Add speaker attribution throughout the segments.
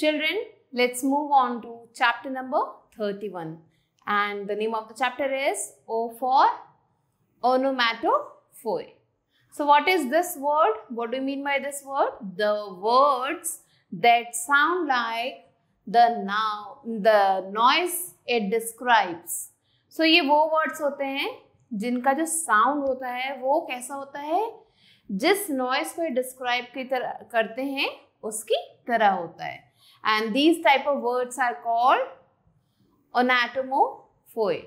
Speaker 1: Children, let's move on to chapter number 31. And the name of the chapter is O for onomatopoeia. So what is this word? What do you mean by this word? The words that sound like the now the noise it describes. So ye wo words hote hain जिनका जो sound होता है वो कैसा होता है जिस noise को डिस्क्राइब की तरह करते हैं उसकी तरह होता है and these type of words are called onatomo onatomophoi.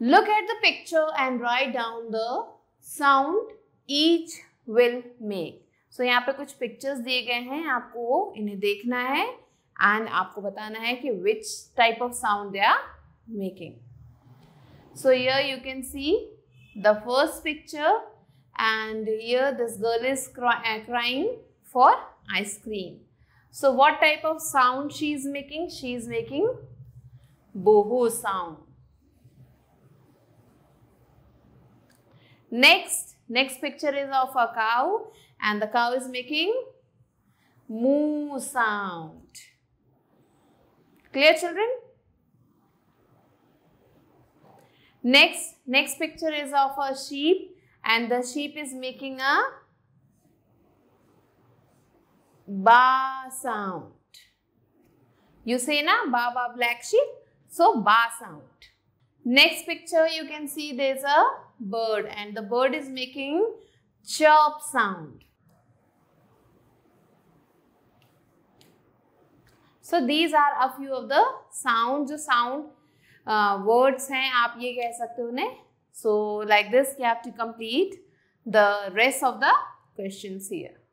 Speaker 1: Look at the picture and write down the sound each will make. So, here are some pictures given. You have to see them and you have to tell which type of sound they are making. So, here you can see the first picture and here this girl is uh, crying for ice cream. So what type of sound she is making? She is making boho sound. Next, next picture is of a cow and the cow is making moo sound. Clear children? Next, next picture is of a sheep and the sheep is making a ba sound. You say na ba ba black sheep. So ba sound. Next picture you can see there's a bird and the bird is making chirp sound. So these are a few of the sound जो sound words हैं आप ये कह सकते हो उन्हें so like this you have to complete the rest of the question here